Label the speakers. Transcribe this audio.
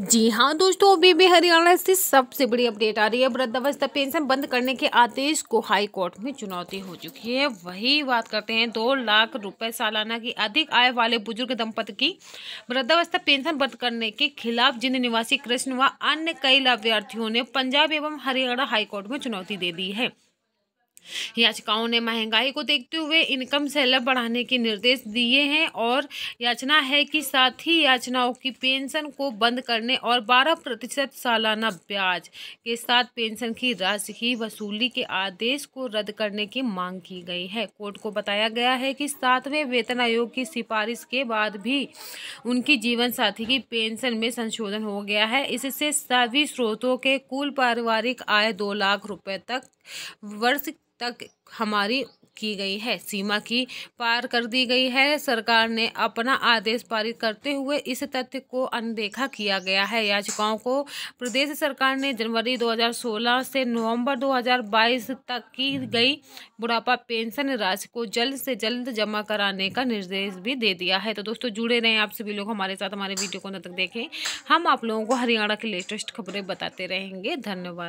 Speaker 1: जी हाँ दोस्तों अभी भी हरियाणा से सबसे बड़ी अपडेट आ रही है वृद्धावस्था पेंशन बंद करने के आदेश को हाई कोर्ट में चुनौती हो चुकी है वही बात करते हैं दो लाख रुपए सालाना की अधिक आय वाले बुजुर्ग दंपति की वृद्धावस्था पेंशन बंद करने के खिलाफ जिन निवासी कृष्ण व अन्य कई लाभार्थियों ने पंजाब एवं हरियाणा हाईकोर्ट में चुनौती दे दी है याचिकाओं ने महंगाई को देखते हुए इनकम सेलर बढ़ाने के निर्देश दिए हैं और याचना है कि साथ ही याचनाओं की पेंशन को बंद करने और 12 प्रतिशत सालाना ब्याज के साथ पेंशन की राशि की वसूली के आदेश को रद्द करने की मांग की गई है कोर्ट को बताया गया है कि सातवें वेतन आयोग की सिफारिश के बाद भी उनकी जीवन साथी की पेंशन में संशोधन हो गया है इससे सभी स्रोतों के कुल पारिवारिक आय दो लाख रुपये तक वर्ष तक हमारी की गई है सीमा की पार कर दी गई है सरकार ने अपना आदेश पारित करते हुए इस तथ्य को अनदेखा किया गया है याचिकाओं को प्रदेश सरकार ने जनवरी 2016 से नवंबर 2022 तक की गई बुढ़ापा पेंशन राशि को जल्द से जल्द जमा कराने का निर्देश भी दे दिया है तो दोस्तों जुड़े रहें आप सभी लोग हमारे साथ हमारे वीडियो को न तक देखें हम आप लोगों को हरियाणा की लेटेस्ट खबरें बताते रहेंगे धन्यवाद